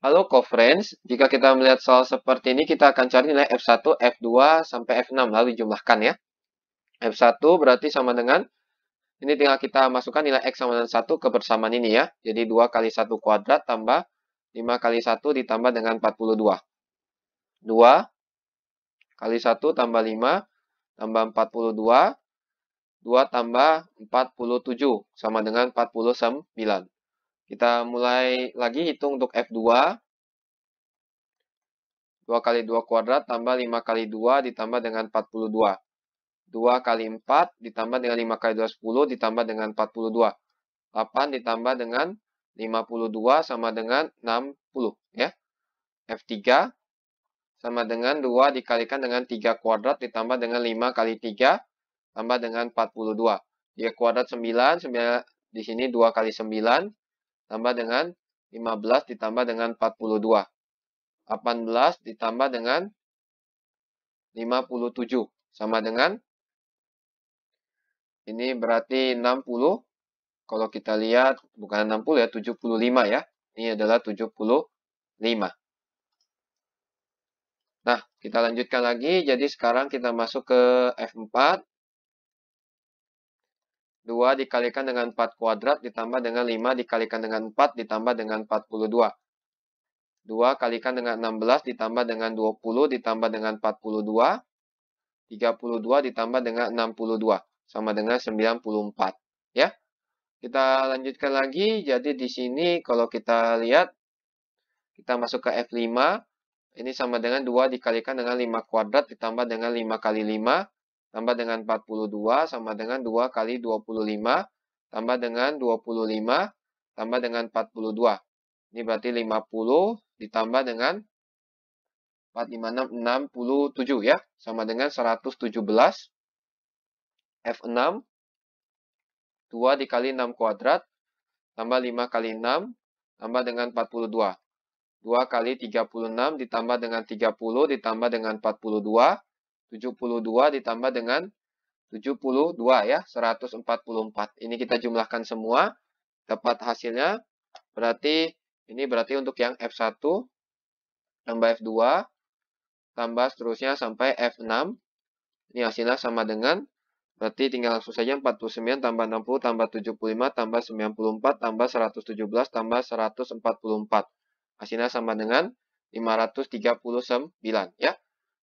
Lalu coverage, jika kita melihat soal seperti ini, kita akan cari nilai F1, F2, sampai F6, lalu jumlahkan ya. F1 berarti sama dengan, ini tinggal kita masukkan nilai X sama dengan 1 kebersamaan ini ya. Jadi 2 kali 1 kuadrat tambah 5 kali 1 ditambah dengan 42. 2 kali 1 tambah 5 tambah 42. 2 tambah 47 sama dengan 49. Kita mulai lagi hitung untuk F2. 2 kali 2 kuadrat tambah 5 kali 2 ditambah dengan 42. 2 kali 4 ditambah dengan 5 kali 2 10 ditambah dengan 42. 8 ditambah dengan 52 sama dengan 60 ya. F3 sama dengan 2 dikalikan dengan 3 kuadrat ditambah dengan 5 kali 3 tambah dengan 42. Dia kuadrat 9, 9 di sini 2 kali 9 tambah dengan 15 ditambah dengan 42. 18 ditambah dengan 57 sama dengan ini berarti 60 kalau kita lihat bukan 60 ya 75 ya. Ini adalah 75. Nah, kita lanjutkan lagi. Jadi sekarang kita masuk ke F4 2 dikalikan dengan 4 kuadrat ditambah dengan 5 dikalikan dengan 4 ditambah dengan 42. 2 kalikan dengan 16 ditambah dengan 20 ditambah dengan 42. 32 ditambah dengan 62 sama dengan 94 ya. Kita lanjutkan lagi. Jadi di sini kalau kita lihat kita masuk ke F5 ini sama dengan 2 dikalikan dengan 5 kuadrat ditambah dengan 5 kali 5 tambah dengan 42 sama dengan 2 kali 25 tambah dengan 25 tambah dengan 42. Ini berarti 50 ditambah dengan 456 67 ya, sama dengan 117 F6 2 dikali 6 kuadrat tambah 5 kali 6 tambah dengan 42. 2 kali 36 ditambah dengan 30 ditambah dengan 42 72 ditambah dengan 72 ya, 144. Ini kita jumlahkan semua, dapat hasilnya. Berarti, ini berarti untuk yang F1, tambah F2, tambah seterusnya sampai F6. Ini hasilnya sama dengan, berarti tinggal langsung saja 49 tambah 60 tambah 75 tambah 94 tambah 117 tambah 144. Hasilnya sama dengan 539 ya.